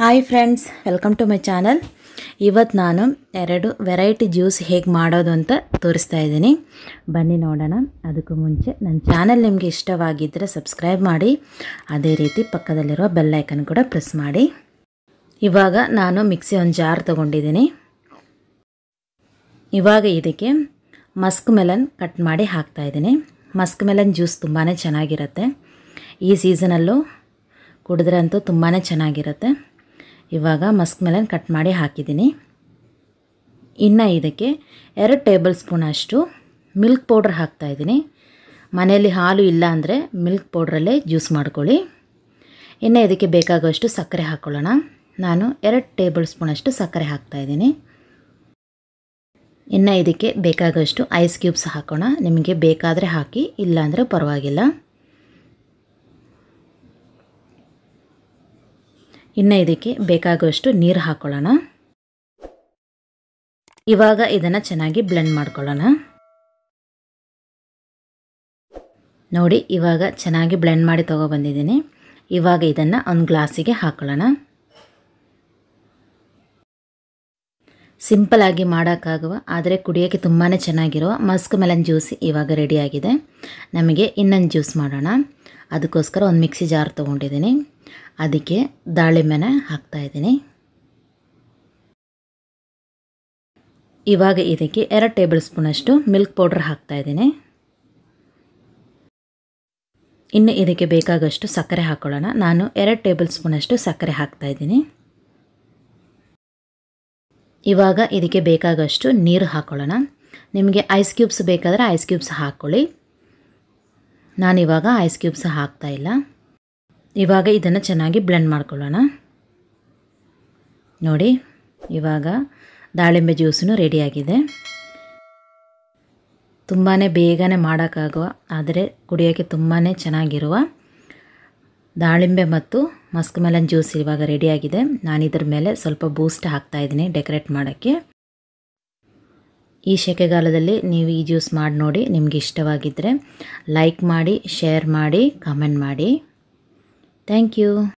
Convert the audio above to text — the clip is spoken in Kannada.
Hi friends welcome to my channel ಇವತ್ತು ನಾನು ಎರಡು ವೆರೈಟಿ ಜ್ಯೂಸ್ ಹೇಗೆ ಮಾಡೋದು ಅಂತ ತೋರಿಸ್ತಾ ಇದ್ದೀನಿ ಬನ್ನಿ ನೋಡೋಣ ಅದಕ್ಕೂ ಮುಂಚೆ ನನ್ನ ಚಾನಲ್ ನಿಮಗೆ ಇಷ್ಟವಾಗಿದ್ದರೆ ಸಬ್ಸ್ಕ್ರೈಬ್ ಮಾಡಿ ಅದೇ ರೀತಿ ಪಕ್ಕದಲ್ಲಿರುವ ಬೆಲ್ಲೈಕನ್ ಕೂಡ ಪ್ರೆಸ್ ಮಾಡಿ ಇವಾಗ ನಾನು ಮಿಕ್ಸಿ ಒಂದು ಜಾರ್ ತೊಗೊಂಡಿದ್ದೀನಿ ಇವಾಗ ಇದಕ್ಕೆ ಮಸ್ಕ್ ಮೆಲನ್ ಕಟ್ ಮಾಡಿ ಹಾಕ್ತಾಯಿದ್ದೀನಿ ಮಸ್ಕ್ ಮೆಲನ್ ಜ್ಯೂಸ್ ತುಂಬಾ ಚೆನ್ನಾಗಿರುತ್ತೆ ಈ ಸೀಸನಲ್ಲೂ ಕುಡಿದ್ರೆ ಅಂತೂ ತುಂಬಾ ಚೆನ್ನಾಗಿರುತ್ತೆ ಇವಾಗ ಮಸ್ಕ್ ಮೆಲನ್ ಕಟ್ ಮಾಡಿ ಹಾಕಿದ್ದೀನಿ ಇನ್ನು ಇದಕ್ಕೆ ಎರಡು ಟೇಬಲ್ ಸ್ಪೂನ್ ಅಷ್ಟು ಮಿಲ್ಕ್ ಪೌಡ್ರ್ ಹಾಕ್ತಾಯಿದ್ದೀನಿ ಮನೆಯಲ್ಲಿ ಹಾಲು ಇಲ್ಲ ಅಂದರೆ ಮಿಲ್ಕ್ ಪೌಡ್ರಲ್ಲೇ ಜ್ಯೂಸ್ ಮಾಡ್ಕೊಳ್ಳಿ ಇನ್ನು ಇದಕ್ಕೆ ಬೇಕಾಗುವಷ್ಟು ಸಕ್ಕರೆ ಹಾಕ್ಕೊಳ್ಳೋಣ ನಾನು ಎರಡು ಟೇಬಲ್ ಸ್ಪೂನ್ ಅಷ್ಟು ಸಕ್ಕರೆ ಹಾಕ್ತಾಯಿದ್ದೀನಿ ಇನ್ನು ಇದಕ್ಕೆ ಬೇಕಾಗುವಷ್ಟು ಐಸ್ ಕ್ಯೂಬ್ಸ್ ಹಾಕೋಣ ನಿಮಗೆ ಬೇಕಾದರೆ ಹಾಕಿ ಇಲ್ಲಾಂದರೆ ಪರವಾಗಿಲ್ಲ ಇನ್ನು ಇದಕ್ಕೆ ಬೇಕಾಗುವಷ್ಟು ನೀರು ಹಾಕ್ಕೊಳ್ಳೋಣ ಇವಾಗ ಇದನ್ನು ಚೆನ್ನಾಗಿ ಬ್ಲೆಂಡ್ ಮಾಡ್ಕೊಳ್ಳೋಣ ನೋಡಿ ಇವಾಗ ಚೆನ್ನಾಗಿ ಬ್ಲೆಂಡ್ ಮಾಡಿ ತೊಗೊಬಂದಿದ್ದೀನಿ ಇವಾಗ ಇದನ್ನು ಒಂದು ಗ್ಲಾಸಿಗೆ ಹಾಕೊಳ್ಳೋಣ ಸಿಂಪಲಾಗಿ ಮಾಡೋಕ್ಕಾಗುವ ಆದರೆ ಕುಡಿಯೋಕ್ಕೆ ತುಂಬಾ ಚೆನ್ನಾಗಿರುವ ಮಸ್ಕ್ ಮೆಲನ್ ಜ್ಯೂಸ್ ಇವಾಗ ರೆಡಿಯಾಗಿದೆ ನಮಗೆ ಇನ್ನೊಂದು ಜ್ಯೂಸ್ ಮಾಡೋಣ ಅದಕ್ಕೋಸ್ಕರ ಒಂದು ಮಿಕ್ಸಿ ಜಾರ್ ತೊಗೊಂಡಿದ್ದೀನಿ ಅದಕ್ಕೆ ದಾಳಿಂಬೆನ ಹಾಕ್ತಾ ಇದ್ದೀನಿ ಇವಾಗ ಇದಕ್ಕೆ ಎರಡು ಟೇಬಲ್ ಸ್ಪೂನಷ್ಟು ಮಿಲ್ಕ್ ಪೌಡ್ರ್ ಹಾಕ್ತಾ ಇದ್ದೀನಿ ಇನ್ನು ಇದಕ್ಕೆ ಬೇಕಾಗಷ್ಟು ಸಕ್ಕರೆ ಹಾಕ್ಕೊಳ್ಳೋಣ ನಾನು ಎರಡು ಟೇಬಲ್ ಸ್ಪೂನಷ್ಟು ಸಕ್ಕರೆ ಹಾಕ್ತಾ ಇದ್ದೀನಿ ಇವಾಗ ಇದಕ್ಕೆ ಬೇಕಾಗಷ್ಟು ನೀರು ಹಾಕ್ಕೊಳ್ಳೋಣ ನಿಮಗೆ ಐಸ್ ಕ್ಯೂಬ್ಸ್ ಬೇಕಾದರೆ ಐಸ್ ಕ್ಯೂಬ್ಸ್ ಹಾಕ್ಕೊಳ್ಳಿ ನಾನಿವಾಗ ಐಸ್ ಕ್ಯೂಬ್ಸ್ ಹಾಕ್ತಾ ಇಲ್ಲ ಇವಾಗ ಇದನ್ನು ಚೆನ್ನಾಗಿ ಬ್ಲೆಂಡ್ ಮಾಡ್ಕೊಳ್ಳೋಣ ನೋಡಿ ಇವಾಗ ದಾಳಿಂಬೆ ಜ್ಯೂಸು ರೆಡಿಯಾಗಿದೆ ತುಂಬಾ ಬೇಗನೆ ಮಾಡೋಕ್ಕಾಗುವ ಆದರೆ ಕುಡಿಯೋಕ್ಕೆ ತುಂಬಾ ಚೆನ್ನಾಗಿರುವ ದಾಳಿಂಬೆ ಮತ್ತು ಮಸ್ಕ್ ಮೆಲನ್ ಜ್ಯೂಸ್ ಇವಾಗ ರೆಡಿಯಾಗಿದೆ ಇದ್ರ ಮೇಲೆ ಸ್ವಲ್ಪ ಬೂಸ್ಟ್ ಹಾಕ್ತಾಯಿದ್ದೀನಿ ಡೆಕೊರೇಟ್ ಮಾಡೋಕ್ಕೆ ಈ ಸೆಕೆಗಾಲದಲ್ಲಿ ನೀವು ಈ ಜ್ಯೂಸ್ ಮಾಡಿ ನೋಡಿ ನಿಮಗೆ ಇಷ್ಟವಾಗಿದ್ದರೆ ಲೈಕ್ ಮಾಡಿ ಶೇರ್ ಮಾಡಿ ಕಮೆಂಟ್ ಮಾಡಿ Thank you.